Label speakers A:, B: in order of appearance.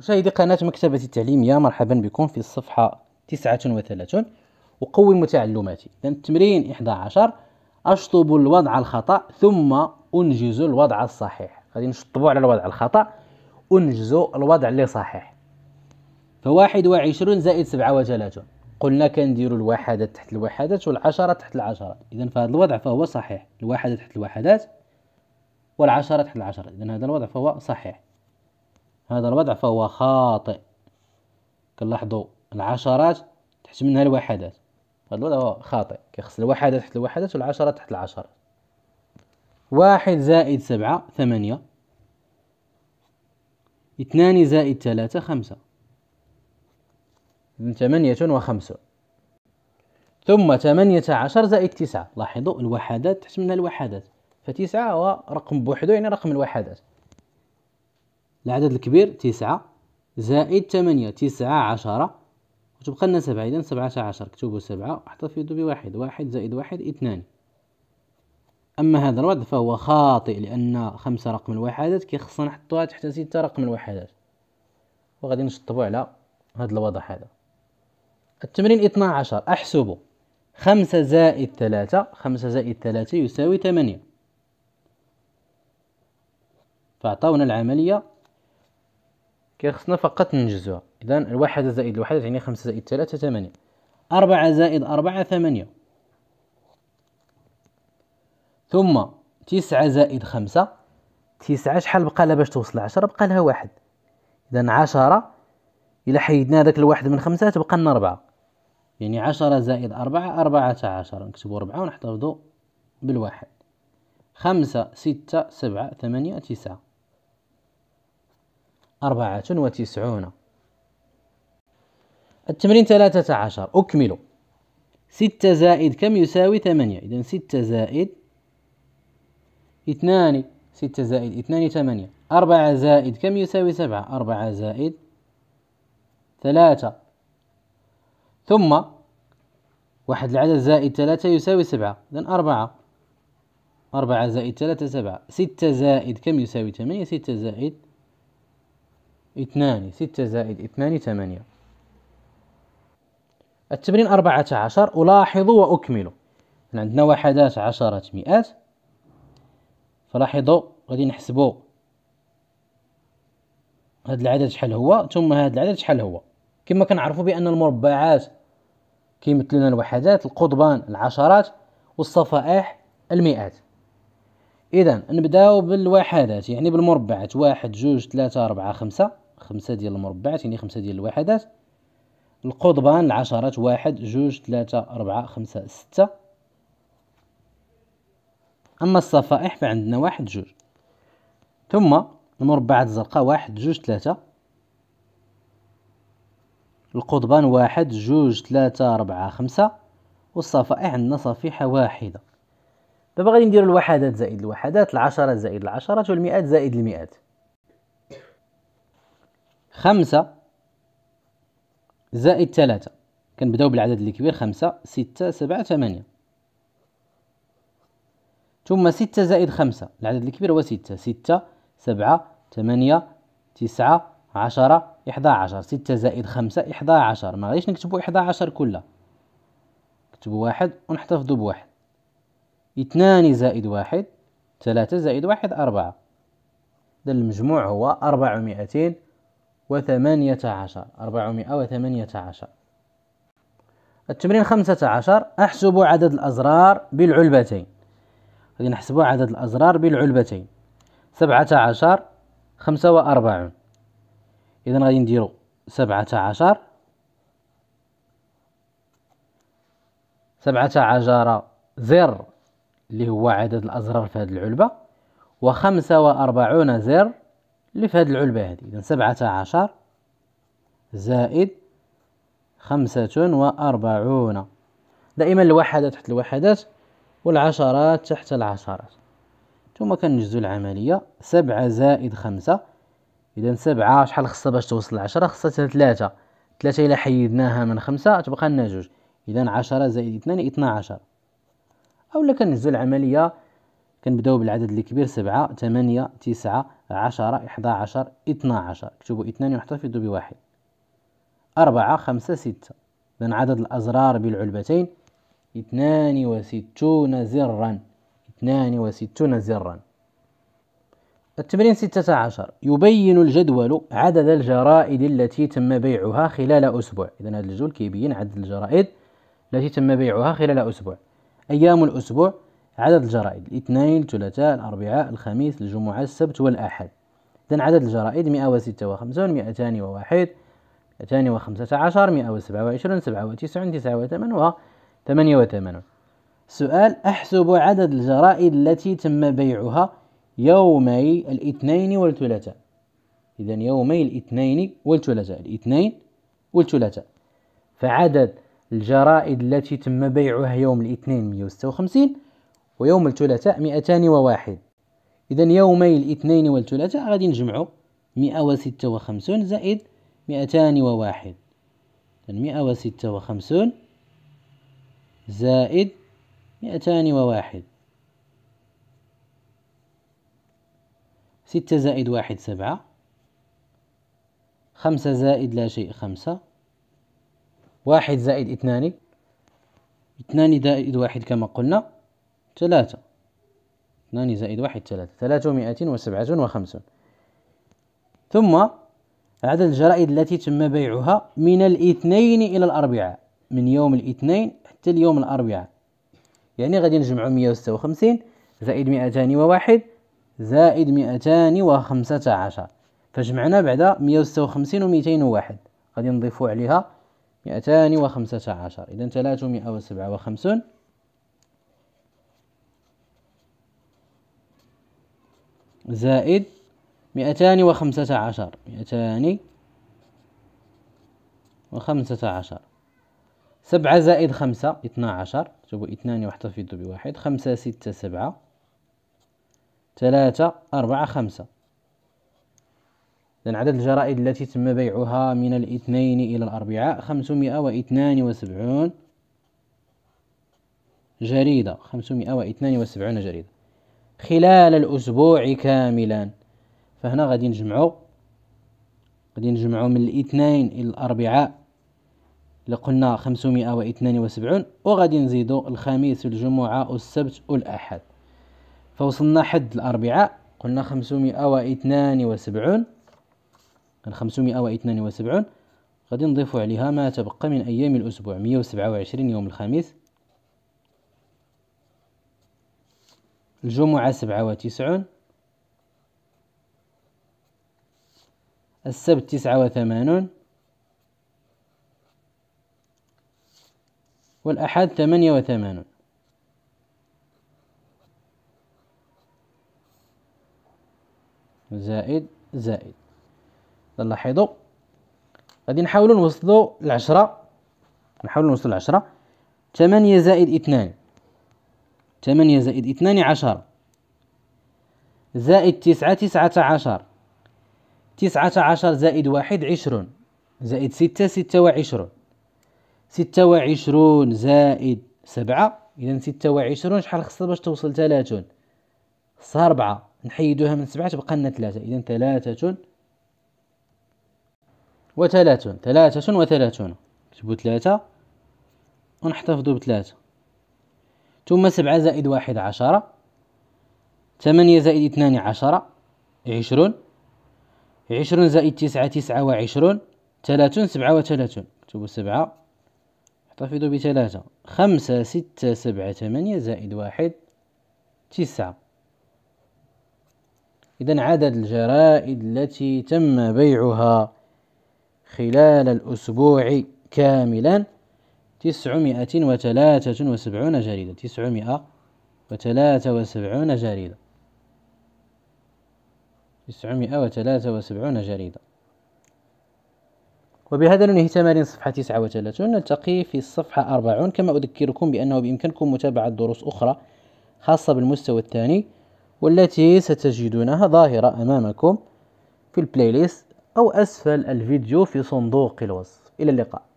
A: مشاهدي قناة مكتبة التعليمية مرحبا بكم في الصفحة 39 وقوم تعلماتي إذا التمرين 11 أشطب الوضع الخطأ ثم أنجز الوضع الصحيح غادي نشطبوا على الوضع الخطأ أنجزوا الوضع اللي صحيح فواحد وعشرون زائد سبعة وثلاثون قلنا كنديروا الوحدات تحت الوحدات والعشرة تحت العشرة إذا في هذا الوضع فهو صحيح الوحدة تحت الوحدات والعشرة تحت العشرة إذا هذا الوضع فهو صحيح هذا الوضع فهو خاطئ كنلاحظوا العشرات تحت منها الوحدات هذا الوضع هو خاطئ كيخص الوحدات تحت الوحدات والعشرات تحت العشرات واحد زائد سبعة ثمانية اثنان زائد ثلاثة خمسة ثمانية وخمسة ثم ثمانية عشر زائد تسعة لاحظوا الوحدات تحت منها الوحدات فتسعة هو رقم بوحدو يعني رقم الوحدات العدد الكبير تسعة زائد ثمانية تسعة عشرة وتبقى لنا سبعة إذا سبعة عشر كتبوا سبعة واحتفظوا بواحد واحد زائد واحد اثنان أما هذا الوضع فهو خاطئ لأن خمسة رقم الوحدات كيخصنا نحطوها تحت ستة رقم الوحدات وغادي نشطبوا على هذا الوضع هذا التمرين 12 أحسبو خمسة زائد ثلاثة خمسة زائد ثلاثة يساوي ثمانية فعطاونا العملية كيخصنا فقط ننجزوها اذا الواحد زائد الواحد يعني خمسة زائد ثلاثة ثمانية أربعة زائد أربعة ثمانية ثم تسعة زائد خمسة تسعة شحال بقى لها باش توصل عشرة بقى لها واحد إذا عشرة إلا حيدنا هذاك الواحد من خمسة تبقى لنا ربعة يعني عشرة زائد أربعة أربعة عشر نكتبو ربعة ونحتفظو بالواحد خمسة ستة سبعة ثمانية تسعة أربعة وتسعون التمرين ثلاثة عشر أكمل ستة زائد كم يساوي ثمانية إذا ستة زائد اثنان ستة زائد اثنان ثمانية أربعة زائد كم يساوي سبعة أربعة زائد ثلاثة ثم واحد العدد زائد ثلاثة يساوي سبعة إذا أربعة أربعة زائد ثلاثة سبعة ستة زائد كم يساوي ثمانية ستة زائد اثنان ستة زائد اثنان ثمانية التمرين أربعة عشر ألاحظ وأكمل عندنا وحدات عشرة مئات فلاحظوا غادي نحسبوا هذا العدد شحال هو ثم هذا العدد شحال هو كما كنعرفوا بأن المربعات كيمثلون الوحدات القضبان العشرات والصفائح المئات اذا نبداو بالوحدات يعني بالمربعات واحد جوج ثلاثة أربعة خمسة خمسة ديال المربعات يعني خمسة ديال الوحدات القضبان العشرات واحد جوج ثلاثة أربعة خمسة ستة أما الصفائح فعندنا واحد جوج ثم المربعات الزرقاء واحد جوج ثلاثة القضبان واحد جوج ثلاثة أربعة خمسة والصفائح عندنا صفيحة واحدة دابا غادي نديرو الوحدات زائد الوحدات العشرات زائد العشرات والمئات زائد المئات خمسة زائد ثلاثة كنبداو بالعدد الكبير خمسة ستة سبعة ثمانية ثم ستة زائد خمسة العدد الكبير هو ستة ستة سبعة ثمانية تسعة عشرة إحدى عشر ستة زائد خمسة إحدى عشر ما غيش نكتبو إحدى عشر كلها نكتبو واحد ونحتفظو بواحد اثنان زائد واحد ثلاثة زائد واحد أربعة إذا المجموع هو أربعمائتين وثمانية عشر أربعمائة وثمانية عشر التمرين خمسة عشر أحسب عدد الأزرار بالعلبتين غادي نحسبوا عدد الأزرار بالعلبتين سبعة عشر خمسة وأربعون إذا غادي نديرو سبعة عشر سبعة عشر زر اللي هو عدد الأزرار في هذه العلبة و45 زر اللي في هذه العلبة هذه اذا سبعة عشر زائد خمسة دائما الوحدات تحت الوحدات والعشرات تحت العشرات ثم كنجزو العملية سبعة زائد خمسة إذا سبعة شحال خصها باش توصل لعشرة خصها 3 3 إلا حيدناها من خمسة تبقى لنا جوج إذا عشرة زائد اثنان اثنا عشر اولا كنهزو العمليه كنبداو بالعدد الكبير سبعة ثمانية تسعة عشرة إحدى عشر اثنا عشر اكتبوا اثنان واحتفظوا بواحد أربعة خمسة ستة إذن عدد الأزرار بالعلبتين اثنان وستون زرا اثنان وستون زرا التمرين ستة عشر يبين الجدول عدد الجرائد التي تم بيعها خلال أسبوع إذن هذا الجدول كيبين عدد الجرائد التي تم بيعها خلال أسبوع أيام الأسبوع عدد الجرائد الاثنين الثلاثاء الأربعاء الخميس الجمعة السبت والأحد إذا عدد الجرائد 156 201 215 127 97 89 و 88 سؤال أحسب عدد الجرائد التي تم بيعها يومي الاثنين والثلاثاء إذا يومي الاثنين والثلاثاء الاثنين والثلاثاء فعدد الجرائد التي تم بيعها يوم الاثنين 156 ويوم الثلاثاء 201 إذا يومي الاثنين والثلاثاء غادي نجمعوا 156 زائد 201 156 زائد 201 6 زائد 1 7 5 زائد لا شيء 5 واحد زائد اثنان اثنان زائد واحد كما قلنا ثلاثة اثنان زائد واحد ثلاثة ثلاثمائة وسبعة وخمسون ثم عدد الجرائد التي تم بيعها من الاثنين إلى الأربعاء من يوم الاثنين حتى اليوم الأربعاء يعني غادي نجمعو مية وستة وخمسين زائد مئتان وواحد زائد مئتان وخمسة عشر فجمعنا بعد مية وستة وخمسين وميتين وواحد غادي نضيفو عليها مئتان وخمسة عشر إذا ثلاثمائة وسبعة وخمسون زائد مئتان وخمسة عشر مئتان وخمسة عشر سبعة زائد خمسة اثنا عشر شوفوا اثنان واحتفظوا بواحد خمسة ستة سبعة ثلاثة أربعة خمسة إذن عدد الجرائد التي تم بيعها من الاثنين إلى الأربعاء خمسمائة واثنان وسبعون جريدة خمسمائة واثنان وسبعون جريدة خلال الأسبوع كاملا فهنا غادي نجمعو غادي نجمعو من الاثنين إلى الأربعاء اللي قلنا خمسمائة واثنان وسبعون وغادي نزيدو الخميس والجمعة والسبت والأحد فوصلنا حد الأربعاء قلنا خمسمائة واثنان وسبعون الخمسمائة واثنان وسبعون غادي نضيفو عليها ما تبقى من أيام الأسبوع مية وسبعة وعشرين يوم الخميس الجمعة سبعة وتسعون السبت تسعة وثمانون والأحد ثمانية وثمانون زائد زائد نلاحظوا غادي نحاولوا نوصلوا العشرة نحاولوا نوصلوا العشرة ثمانية زائد اثنان ثمانية زائد اثنان عشر زائد تسعة تسعة عشر تسعة عشر زائد واحد عشرون زائد ستة ستة وعشرون ستة وعشرون زائد سبعة إذا ستة وعشرون شحال خصها باش توصل تلاتون خصها ربعة نحيدوها من سبعة تبقى لنا تلاتة إذا تلاتة وثلاثون ثلاثة وثلاثون نكتبو ثلاثة ونحتفظو بثلاثة ثم سبعة زائد واحد عشرة ثمانية زائد اثنان عشرة عشرون عشرون زائد تسعة تسعة وعشرون ثلاثون سبعة وثلاثون نكتبو سبعة احتفظوا بثلاثة خمسة ستة سبعة ثمانية زائد واحد تسعة إذا عدد الجرائد التي تم بيعها خلال الأسبوع كاملا تسعمائة وثلاثة وسبعون جريدة تسعمائة وثلاثة وسبعون جريدة تسعمائة وثلاثة وسبعون جريدة وبهذا ننهي تمارين صفحة 39 نلتقي في الصفحة 40 كما أذكركم بأنه بإمكانكم متابعة دروس أخرى خاصة بالمستوى الثاني والتي ستجدونها ظاهرة أمامكم في البلاي ليست أو أسفل الفيديو في صندوق الوصف إلى اللقاء